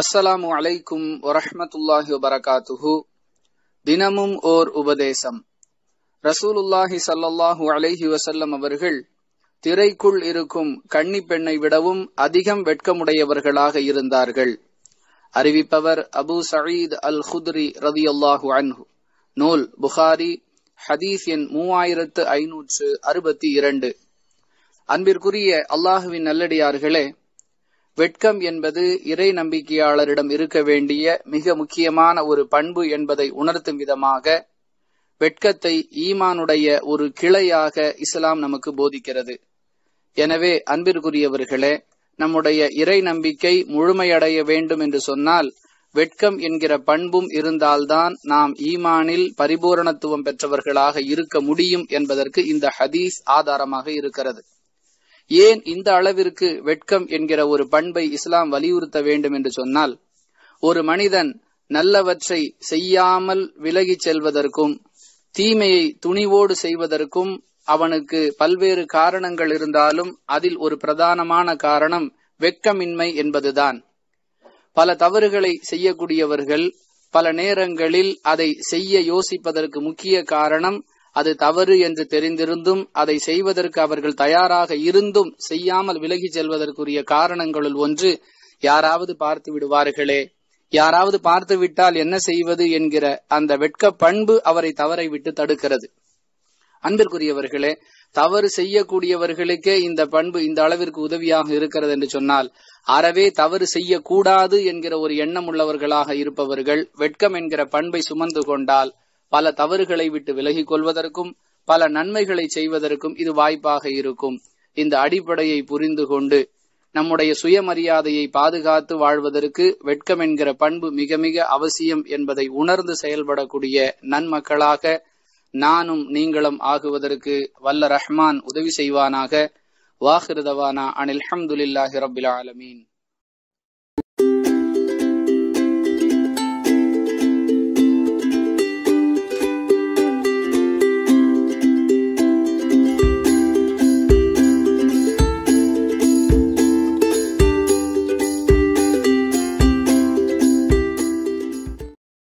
அஸ்ஸலாமு அலைக்கும் வரஹமத்துல்லாஹி வபரகாத்துஹு தினமும் ஓர் உபதேசம் ரசூலுல்லாஹி சல்லாஹூ அலைஹி வசல்லம் அவர்கள் திரைக்குள் இருக்கும் கன்னி பெண்ணை விடவும் அதிகம் வெட்கமுடையவர்களாக இருந்தார்கள் அறிவிப்பவர் அபு சயீத் அல் ஹுத்ரி ரதி அல்லாஹு அன்ஹு நூல் புகாரி ஹதீஸ் எண் மூவாயிரத்து ஐநூற்று அறுபத்தி இரண்டு அன்பிற்குரிய அல்லாஹுவின் நல்லடியார்களே வெட்கம் என்பது இறை நம்பிக்கையாளரிடம் இருக்க வேண்டிய மிக முக்கியமான ஒரு பண்பு என்பதை உணர்த்தும் விதமாக வெட்கத்தை ஈமானுடைய ஒரு கிளையாக இஸ்லாம் நமக்கு போதிக்கிறது எனவே அன்பிற்குரியவர்களே நம்முடைய இறை நம்பிக்கை முழுமையடைய வேண்டும் என்று சொன்னால் வெட்கம் என்கிற பண்பும் இருந்தால்தான் நாம் ஈமானில் பரிபூரணத்துவம் பெற்றவர்களாக இருக்க முடியும் என்பதற்கு இந்த ஹதீஸ் ஆதாரமாக இருக்கிறது ஏன் இந்த அளவிற்கு வெட்கம் என்கிற ஒரு பண்பை இஸ்லாம் வலியுறுத்த வேண்டும் என்று சொன்னால் ஒரு மனிதன் நல்லவற்றை செய்யாமல் விலகிச் செல்வதற்கும் தீமையை துணிவோடு செய்வதற்கும் அவனுக்கு பல்வேறு காரணங்கள் இருந்தாலும் அதில் ஒரு பிரதானமான காரணம் வெட்கமின்மை என்பதுதான் பல தவறுகளை செய்யக்கூடியவர்கள் பல நேரங்களில் அதை செய்ய யோசிப்பதற்கு முக்கிய காரணம் அது தவறு என்று தெரிந்திருந்தும் அதை செய்வதற்கு அவர்கள் தயாராக இருந்தும் செய்யாமல் விலகி செல்வதற்குரிய காரணங்களுள் ஒன்று யாராவது பார்த்து விடுவார்களே யாராவது பார்த்து விட்டால் என்ன செய்வது என்கிற அந்த வெட்க பண்பு அவரை தவறை விட்டு தடுக்கிறது அன்பிற்குரியவர்களே தவறு செய்யக்கூடியவர்களுக்கே இந்த பண்பு இந்த அளவிற்கு உதவியாக இருக்கிறது என்று சொன்னால் அறவே தவறு செய்யக்கூடாது என்கிற ஒரு எண்ணம் உள்ளவர்களாக இருப்பவர்கள் வெட்கம் என்கிற பண்பை சுமந்து கொண்டால் பல தவறுகளை விட்டு விலகிக் கொள்வதற்கும் பல நன்மைகளை செய்வதற்கும் இது வாய்ப்பாக இருக்கும் இந்த அடிப்படையை புரிந்து கொண்டு நம்முடைய சுயமரியாதையை பாதுகாத்து வாழ்வதற்கு வெட்கம் என்கிற பண்பு மிக மிக அவசியம் என்பதை உணர்ந்து செயல்படக்கூடிய நன்மக்களாக நானும் நீங்களும் ஆகுவதற்கு வல்ல ரஹ்மான் உதவி செய்வானாக வாஹிருதவானா அனில் அஹமதுல்லாஹி ரபில் ஆலமீன்